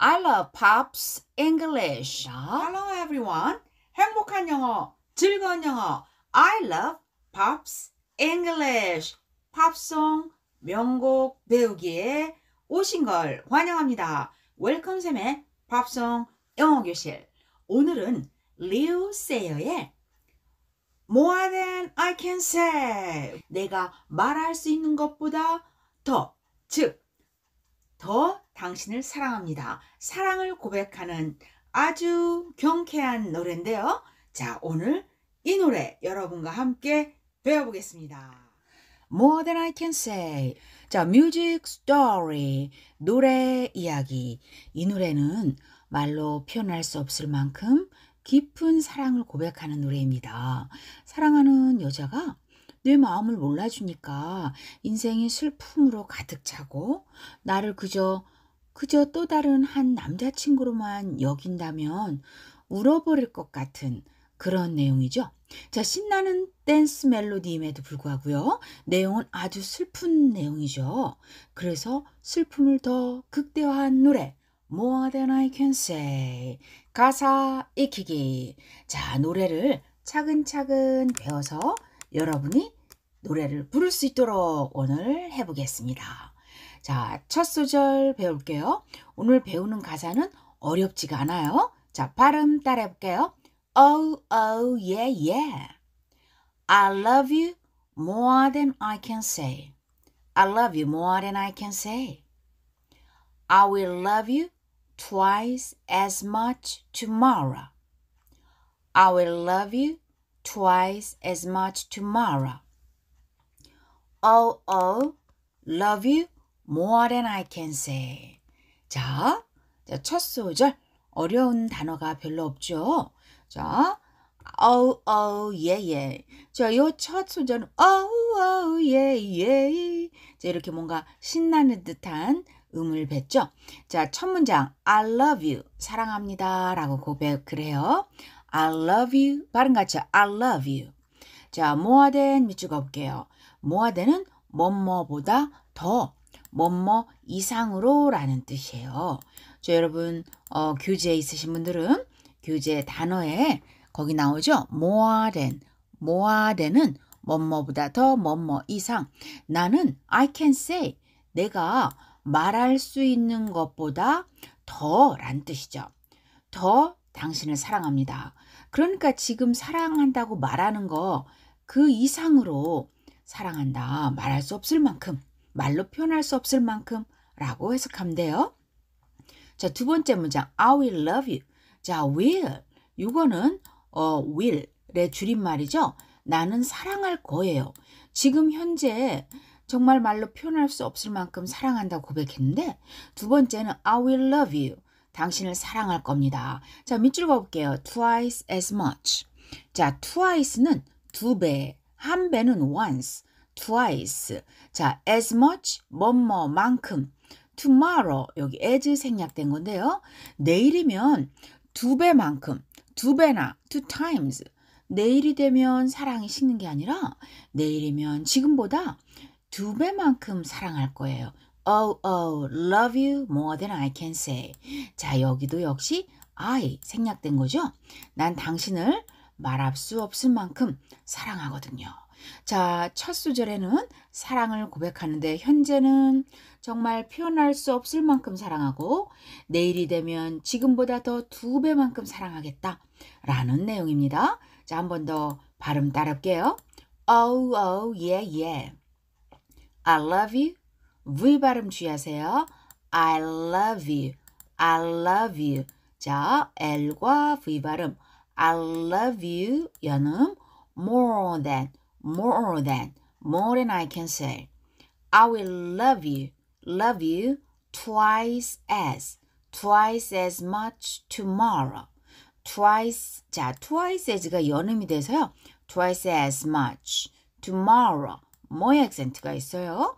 I love Pops English. Hello everyone. 행복한 영어, 즐거운 영어. I love Pops English. 팝송 명곡 배우기에 오신 걸 환영합니다. 웰컴쌤의 팝송 영어 교실. 오늘은 리우 세어의 More than I can say. 내가 말할 수 있는 것보다 더, 즉더 당신을 사랑합니다. 사랑을 고백하는 아주 경쾌한 노래인데요. 자, 오늘 이 노래 여러분과 함께 배워보겠습니다. More than I can say. 자, music story. 노래 이야기. 이 노래는 말로 표현할 수 없을 만큼 깊은 사랑을 고백하는 노래입니다. 사랑하는 여자가 내 마음을 몰라주니까 인생이 슬픔으로 가득 차고 나를 그저 그저 또 다른 한 남자친구로만 여긴다면 울어버릴 것 같은 그런 내용이죠. 자, 신나는 댄스 멜로디임에도 불구하고요. 내용은 아주 슬픈 내용이죠. 그래서 슬픔을 더 극대화한 노래, More Than I Can Say. 가사 익히기. 자, 노래를 차근차근 배워서 여러분이 노래를 부를 수 있도록 오늘 해보겠습니다. 자, 첫 소절 배울게요. 오늘 배우는 가사는 어렵지가 않아요. 자, 발음 따라 해볼게요. Oh, oh, yeah, yeah. I love you more than I can say. I love you more than I can say. I will love you twice as much tomorrow. I will love you twice as much to Mara. Oh, oh, love you more than I can say. 자, 첫 소절. 어려운 단어가 별로 없죠? 자, oh, oh, yeah, yeah. 자, 요 첫 소절은 oh, oh, yeah, yeah. 자, 이렇게 뭔가 신나는 듯한 음을 뱉죠? 자, 첫 문장 I love you. 사랑합니다. 라고 고백을 해요. I love you. 발음 같이 I love you. 자, more than 밑줄 가볼게요. more than은 뭐뭐보다 더, 뭐뭐 이상으로 라는 뜻이에요. 저 여러분 어, 교재 있으신 분들은 교재 단어에 거기 나오죠. more than, more than은 뭐뭐보다 더, 뭐뭐 이상. 나는 I can say, 내가 말할 수 있는 것보다 더란 뜻이죠. 더 당신을 사랑합니다. 그러니까 지금 사랑한다고 말하는 거 그 이상으로 사랑한다 말할 수 없을 만큼 말로 표현할 수 없을 만큼 라고 해석하면 돼요. 자, 두 번째 문장 I will love you. 자, will 이거는 어, will의 줄임말이죠. 나는 사랑할 거예요. 지금 현재 정말 말로 표현할 수 없을 만큼 사랑한다고 고백했는데 두 번째는 I will love you. 당신을 사랑할 겁니다. 자, 밑줄 그볼게요 twice as much. 자, twice는 두 배, 한 배는 once, twice. 자, as much, 뭐 뭐만큼. tomorrow, 여기 as 생략된 건데요. 내일이면 두 배만큼, 두 배나, two times. 내일이 되면 사랑이 식는 게 아니라 내일이면 지금보다 두 배만큼 사랑할 거예요. oh, oh, love you more than I can say. 자, 여기도 역시 I 생략된 거죠. 난 당신을 말할 수 없을 만큼 사랑하거든요. 자, 첫수절에는 사랑을 고백하는데 현재는 정말 표현할 수 없을 만큼 사랑하고 내일이 되면 지금보다 더 두 배만큼 사랑하겠다 라는 내용입니다. 자, 한 번 더 발음 따를게요 Oh, oh, yeah, yeah. I love you V 발음 주의하세요. I love you. I love you. 자, L과 V 발음. I love you 연음 more than, more than, more than I can say. I will love you, love you twice as, twice as much tomorrow. twice, 자, twice as가 연음이 돼서요. twice as much tomorrow. 뭐의 액센트가 있어요?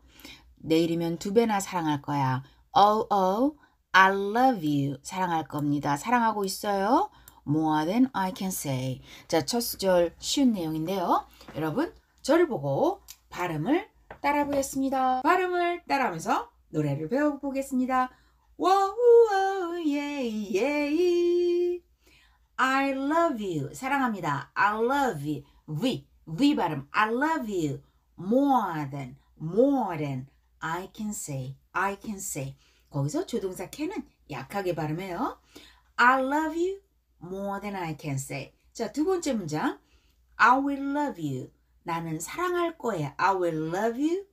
내일이면 두 배나 사랑할 거야. Oh, oh, I love you. 사랑할 겁니다. 사랑하고 있어요. More than I can say. 자, 첫 수절 쉬운 내용인데요. 여러분, 저를 보고 발음을 따라 보겠습니다. 발음을 따라하면서 노래를 배워보겠습니다. 와우, 와우, 예, 예. I love you. 사랑합니다. I love you. V, V 발음. I love you. More than, more than. I can say, I can say. 거기서 조동사 can은 약하게 발음해요. I love you more than I can say. 자, 두 번째 문장. I will love you. 나는 사랑할 거야. I will love you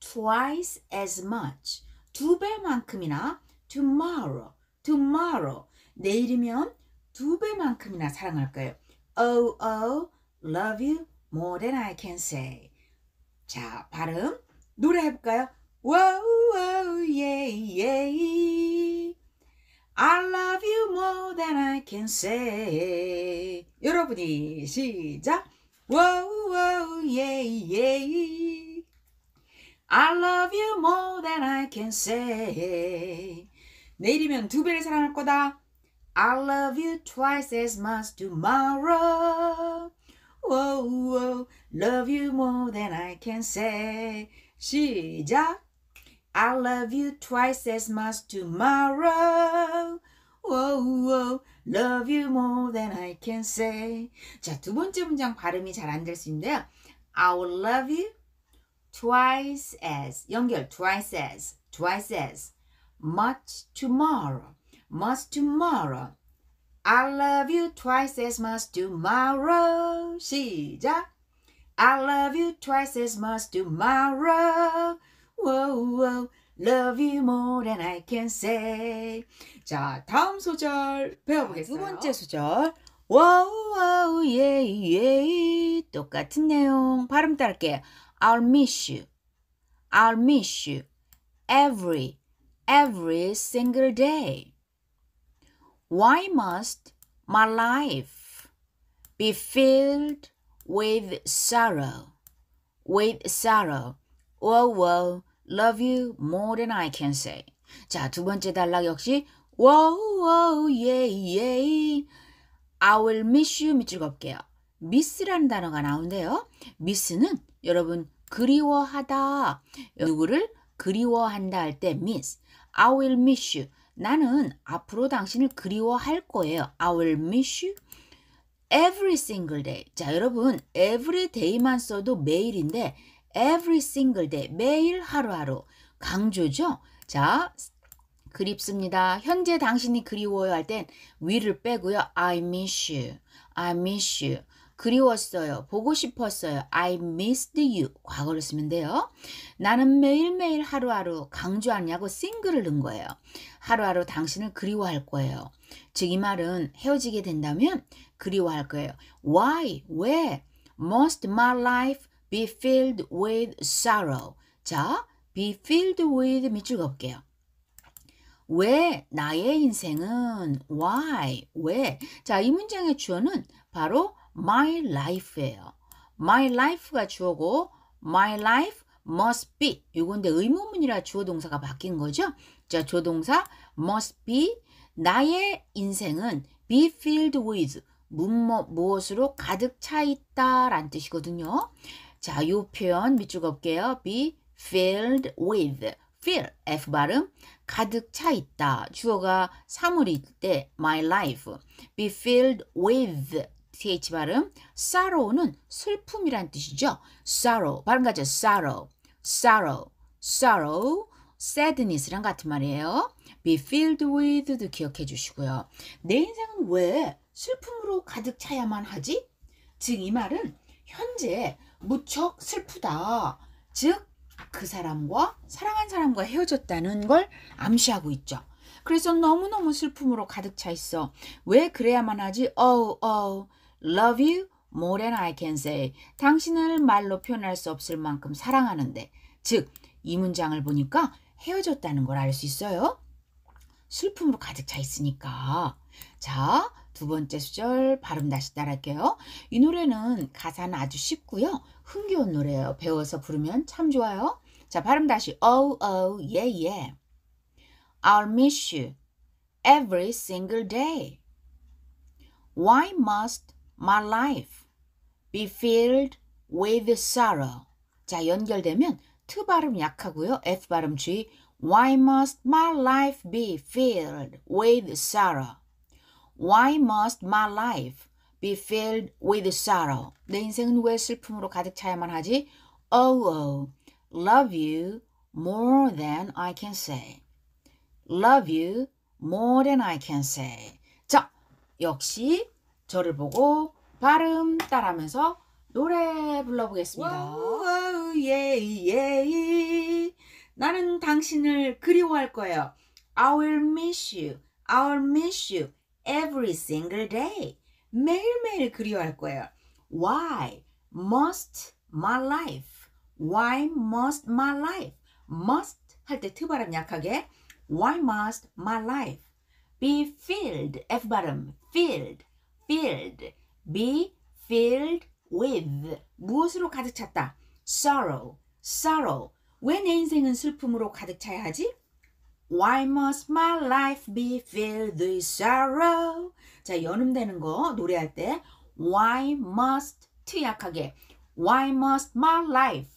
twice as much. 두 배만큼이나 tomorrow. tomorrow. 내일이면 두 배만큼이나 사랑할 거예요. Oh, oh, love you more than I can say. 자, 발음. 노래 해볼까요? 와우 와우 예예 I love you more than I can say 여러분이 시작 와우 와우 예예 I love you more than I can say 내일이면 두 배를 사랑할 거다 I love you twice as much tomorrow. Whoa, whoa, love you more than I can say. 시작. I love you twice as much tomorrow. Whoa, whoa. Love you more than I can say. 자, 두 번째 문장 발음이 잘 안 될 수 있는데요. I will love you twice as 연결 twice as twice as much tomorrow much tomorrow I love you twice as much tomorrow 시작 I love you twice as much tomorrow. Whoa, whoa. Love you more than I can say. 자, 다음 소절 배워보겠습니다. 두 번째 소절. Wow, wow, yeah, yeah. 똑같은 내용. 발음 따를게요. I'll miss you. I'll miss you. Every, every single day. Why must my life be filled with sorrow, with sorrow. Oh, wow, love you more than I can say. 자, 두 번째 단락 역시 wow, wow, yeah, yeah. I will miss you 밑줄 걷게요. miss라는 단어가 나온대요. miss는 여러분 그리워하다. 누구를 그리워한다 할 때 miss. I will miss you. 나는 앞으로 당신을 그리워할 거예요. I will miss you. every single day. 자, 여러분, every day만 써도 매일인데 every single day, 매일 하루하루. 강조죠? 자, 그립습니다. 현재 당신이 그리워요 할 땐 위를 빼고요. I miss you. I miss you. 그리웠어요. 보고 싶었어요. I missed you. 과거로 쓰면 돼요. 나는 매일매일 하루하루 강조하냐고 싱글을 넣은 거예요. 하루하루 당신을 그리워할 거예요. 즉 이 말은 헤어지게 된다면 그리워할 거예요. Why? 왜? Must my life be filled with sorrow? 자, be filled with 밑줄 걷게요. 왜 나의 인생은 why 왜? 자, 이 문장의 주어는 바로 my life예요. my life가 주어고 my life must be 요건데 의문문이라 주어 동사가 바뀐 거죠. 자, 주어 동사 must be 나의 인생은 be filled with 무엇, 무엇으로 가득 차 있다 라는 뜻이거든요. 자, 요 표현 밑줄 걷게요. be filled with. fill, F 발음. 가득 차 있다. 주어가 사물일 때 my life. be filled with. th 발음. sorrow는 슬픔이란 뜻이죠. sorrow. 발음 같죠? sorrow. sorrow. sorrow. sadness랑 같은 말이에요. be filled with도 기억해 주시고요. 내 인생은 왜 슬픔으로 가득 차야만 하지? 즉 이 말은 현재 무척 슬프다. 즉 그 사람과 사랑한 사람과 헤어졌다는 걸 암시하고 있죠. 그래서 너무너무 슬픔으로 가득 차 있어. 왜 그래야만 하지? Oh, oh, love you more than I can say. 당신을 말로 표현할 수 없을 만큼 사랑하는데. 즉, 이 문장을 보니까 헤어졌다는 걸 알 수 있어요. 슬픔으로 가득 차 있으니까. 자, 두 번째 수절 발음 다시 따라할게요. 이 노래는 가사는 아주 쉽고요. 흥겨운 노래예요. 배워서 부르면 참 좋아요. 자, 발음 다시. Oh, oh, yeah, yeah. I'll miss you every single day. Why must my life be filled with sorrow? 자, 연결되면 트 발음 약하고요. F 발음 G. Why must my life be filled with sorrow? Why must my life be filled with sorrow? 내 인생은 왜 슬픔으로 가득 차야만 하지? Oh, oh, love you more than I can say. Love you more than I can say. 자, 역시 저를 보고 발음 따라하면서 노래 불러보겠습니다. 예예예. Yeah, yeah. 나는 당신을 그리워할 거예요. I will miss you. I will miss you. every single day. 매일매일 그리워할 거예요. Why must my life? Why must my life? must 할 때트 발음 약하게 Why must my life be filled? F 발음 filled, filled, be filled with 무엇으로 가득 찼다? sorrow, sorrow 왜 내 인생은 슬픔으로 가득 차야 하지? Why must my life be filled with sorrow? 자, 연음되는 거 노래할 때 Why must 트 약하게 Why must my life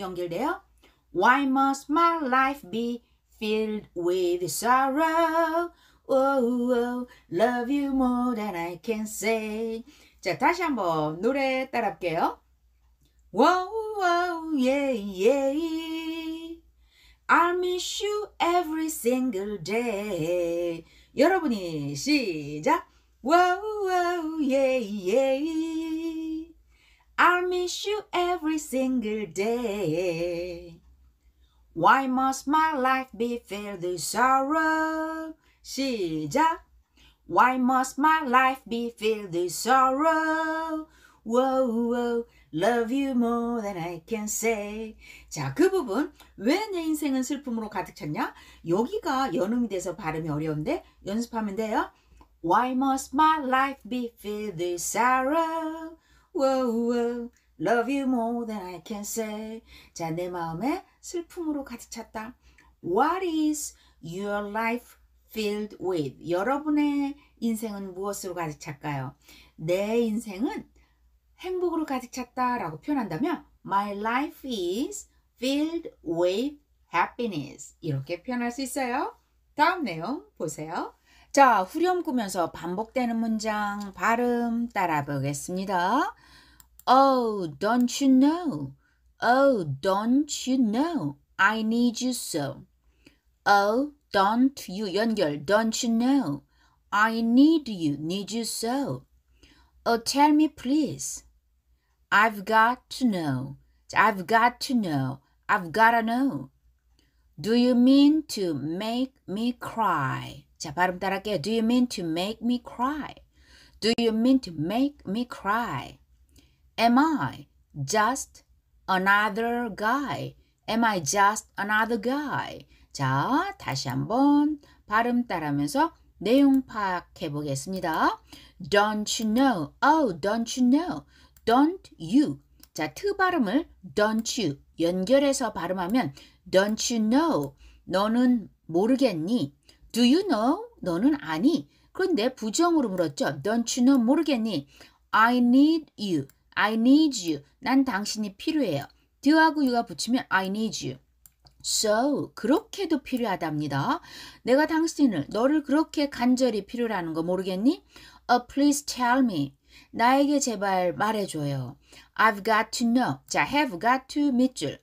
연결돼요? Why must my life be filled with sorrow? Oh, oh, love you more than I can say. 자, 다시 한번 노래 따라 할게요. Wow, wow, yeah, yeah. I miss you every single day. 여러분이 시작. Whoa, whoa, yeah, yeah. I miss you every single day. Why must my life be filled with sorrow? 시작. Why must my life be filled with sorrow? Whoa, whoa. Love you more than I can say. 자, 그 부분. 왜 내 인생은 슬픔으로 가득 찼냐? 여기가 연음이 돼서 발음이 어려운데 연습하면 돼요. Why must my life be filled with sorrow? Whoa, whoa. Love you more than I can say. 자, 내 마음에 슬픔으로 가득 찼다. What is your life filled with? 여러분의 인생은 무엇으로 가득 찰까요? 내 인생은 행복으로 가득 찼다라고 표현한다면 My life is filled with happiness 이렇게 표현할 수 있어요. 다음 내용 보세요. 자, 후렴 꾸면서 반복되는 문장 발음 따라 보겠습니다. Oh, don't you know? Oh, don't you know? I need you so. Oh, don't you 연결. Don't you know? I need you, need you so. Oh, tell me please. I've got to know. I've got to know. I've got to know. Do you mean to make me cry? 자, 발음 따라할게요. Do you mean to make me cry? Do you mean to make me cry? Am I just another guy? Am I just another guy? 자, 다시 한번 발음 따라하면서 내용 파악해 보겠습니다. Don't you know? Oh, don't you know? don't you. 자, 트 발음을 don't you 연결해서 발음하면 don't you know 너는 모르겠니? do you know 너는 아니? 그런데 부정으로 물었죠. don't you know 모르겠니? I need you. I need you. 난 당신이 필요해요. do하고 you가 붙이면 I need you. So 그렇게도 필요하답니다. 내가 당신을 너를 그렇게 간절히 필요라는 거 모르겠니? Oh, please tell me. 나에게 제발 말해줘요. I've got to know. 자, have got to 밑줄.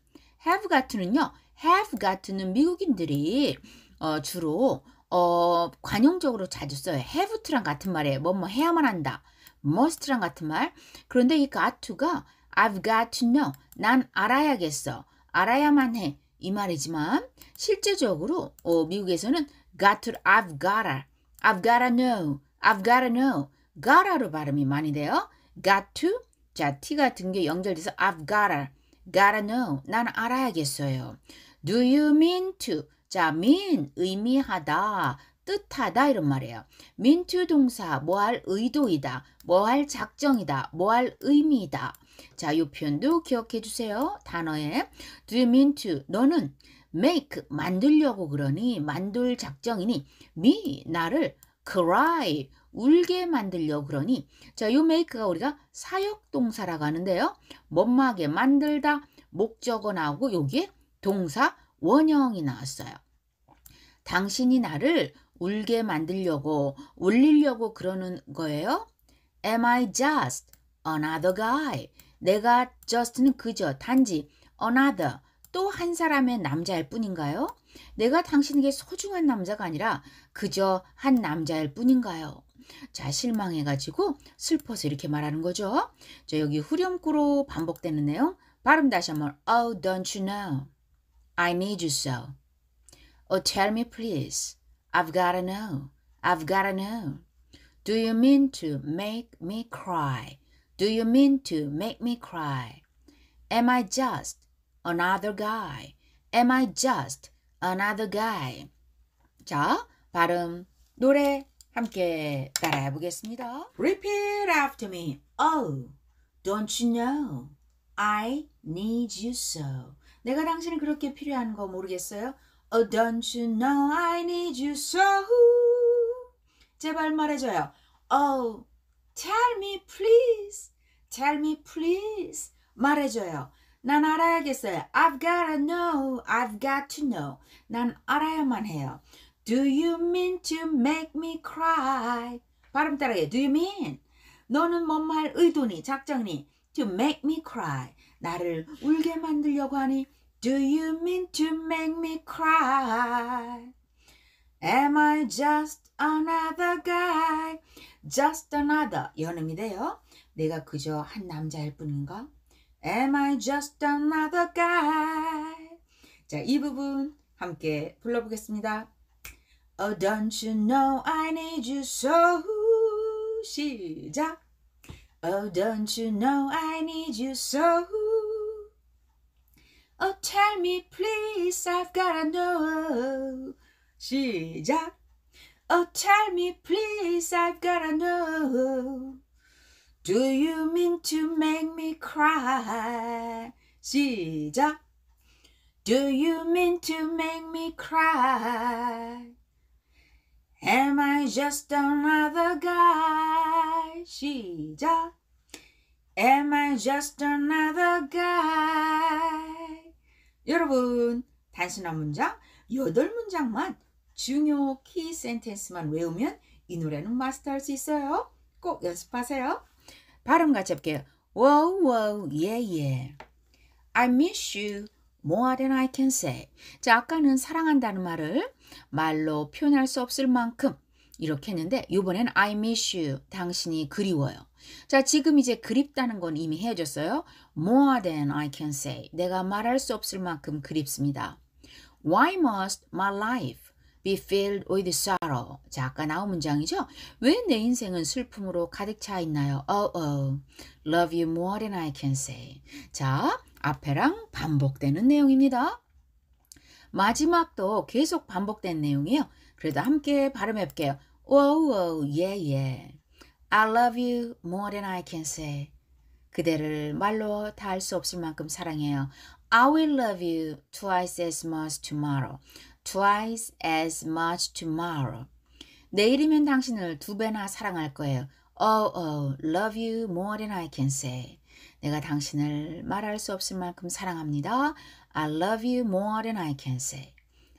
have got to는요. have got to는 미국인들이 어, 주로 어, 관용적으로 자주 써요. have to랑 같은 말에 뭐뭐 해야만 한다. must랑 같은 말. 그런데 이 got to가 I've got to know. 난 알아야겠어. 알아야만 해. 이 말이지만 실제적으로 어, 미국에서는 got to, I've gotta, I've gotta know, I've gotta know. gota로 발음이 많이 돼요. got to 자 t 같은 게 연결돼서 I've gotta gotta know 나는 알아야겠어요. Do you mean to 자 mean 의미하다 뜻하다 이런 말이에요. mean to 동사 뭐할 의도이다 뭐할 작정이다 뭐할 의미이다 자, 이 표현도 기억해 주세요. 단어에 do you mean to 너는 make 만들려고 그러니 만들 작정이니 me 나를 cry 울게 만들려 그러니 자, 요 make가 우리가 사역 동사라고 하는데요. 못마게 만들다 목적어 나오고 여기에 동사 원형이 나왔어요. 당신이 나를 울게 만들려고 울리려고 그러는 거예요. Am I just another guy? 내가 just는 그저 단지 another 또 한 사람의 남자일 뿐인가요? 내가 당신에게 소중한 남자가 아니라 그저 한 남자일 뿐인가요? 자, 실망해가지고 슬퍼서 이렇게 말하는 거죠. 자, 여기 후렴구로 반복되는 내용. 발음 다시 한번. Oh, don't you know? I need you so. Oh, tell me please. I've gotta know. I've gotta know. Do you mean to make me cry? Do you mean to make me cry? Am I just another guy? Am I just another guy. 자, 발음, 노래 함께 따라해 보겠습니다. Repeat after me. Oh, don't you know? I need you so. 내가 당신을 그렇게 필요한 거 모르겠어요? Oh, don't you know I need you so. 제발 말해줘요. Oh, tell me please. Tell me please. 말해줘요. 난 알아야겠어요. I've g o t t o know. I've got to know. 난 알아야만 해요. Do you mean to make me cry? 발음 따라해. Do you mean? 너는 뭔 말 의도니 작정니? To make me cry. 나를 울게 만들려고 하니? Do you mean to make me cry? Am I just another guy? Just another. 이 언음이 돼요. 내가 그저 한 남자일 뿐인가? Am I just another guy? 자, 이 부분 함께 불러보겠습니다. Oh, don't you know I need you so? 시작. Oh, don't you know I need you so? Oh, tell me please, I've gotta know. 시작. Oh, tell me please, I've gotta know. Do you mean to make me cry? 시작. Do you mean to make me cry? Am I just another guy? 시작. Am I just another guy? 여러분, 단순한 문장, 여덟 문장만 중요 키 센텐스만 외우면 이 노래는 마스터할 수 있어요. 꼭 연습하세요. 발음 같이 해볼게요. Wow, wow, yeah, yeah. I miss you more than I can say. 자, 아까는 사랑한다는 말을 말로 표현할 수 없을 만큼 이렇게 했는데 이번엔 I miss you. 당신이 그리워요. 자, 지금 이제 그립다는 건 이미 헤어졌어요. More than I can say. 내가 말할 수 없을 만큼 그립습니다. Why must my life be filled with sorrow. 자, 아까 나온 문장이죠? 왜 내 인생은 슬픔으로 가득 차 있나요? Oh, oh. Love you more than I can say. 자, 앞에랑 반복되는 내용입니다. 마지막도 계속 반복된 내용이에요. 그래도 함께 발음해 볼게요. Oh, oh, yeah, yeah. I love you more than I can say. 그대를 말로 다 할 수 없을 만큼 사랑해요. I will love you twice as much tomorrow. twice as much tomorrow. 내일이면 당신을 두 배나 사랑할 거예요. Oh, oh, love you more than I can say. 내가 당신을 말할 수 없을 만큼 사랑합니다. I love you more than I can say.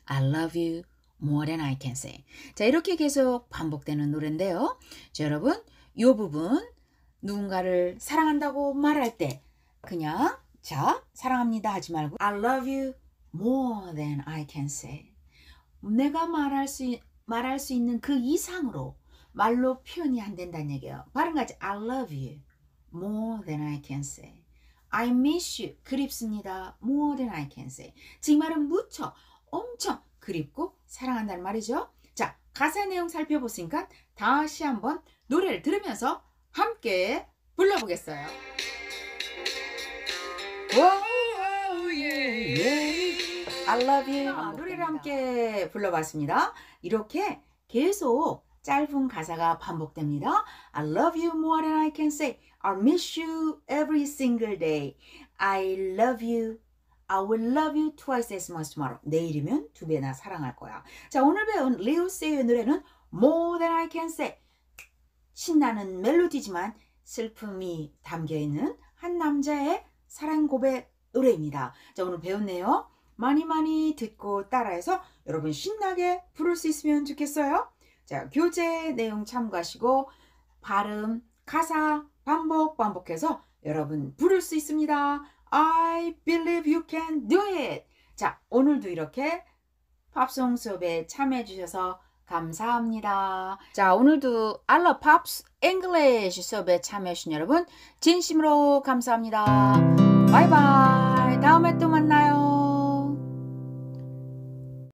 I love you more than I can say. 자, 이렇게 계속 반복되는 노래인데요. 자, 여러분, 이 부분 누군가를 사랑한다고 말할 때 그냥 자, 사랑합니다 하지 말고 I love you more than I can say. 내가 말할 수 말할 수 있는 그 이상으로 말로 표현이 안 된다는 얘기예요. 바른같이 I love you more than I can say. I miss you 그립습니다. more than I can say. 즉 말은 무척 엄청 그립고 사랑한다는 말이죠. 자 가사 내용 살펴보시니까 다시 한번 노래를 들으면서 함께 불러보겠어요. Oh, oh, yeah, yeah. I love you 노래를 함께 불러봤습니다. 이렇게 계속 짧은 가사가 반복됩니다. I love you more than I can say. I miss you every single day. I love you. I will love you twice as much tomorrow. 내일이면 두 배나 사랑할 거야. 자, 오늘 배운 리오스의 노래는 More than I can say. 신나는 멜로디지만 슬픔이 담겨 있는 한 남자의 사랑 고백 노래입니다. 자, 오늘 배웠네요. 많이 많이 듣고 따라해서 여러분 신나게 부를 수 있으면 좋겠어요. 자, 교재 내용 참고하시고 발음, 가사 반복 반복해서 여러분 부를 수 있습니다. I believe you can do it. 자, 오늘도 이렇게 팝송 수업에 참여해 주셔서 감사합니다. 자, 오늘도 알러 팝스 잉글리시 수업에 참여해 주신 여러분 진심으로 감사합니다. 바이바이. 다음에 또 만나요.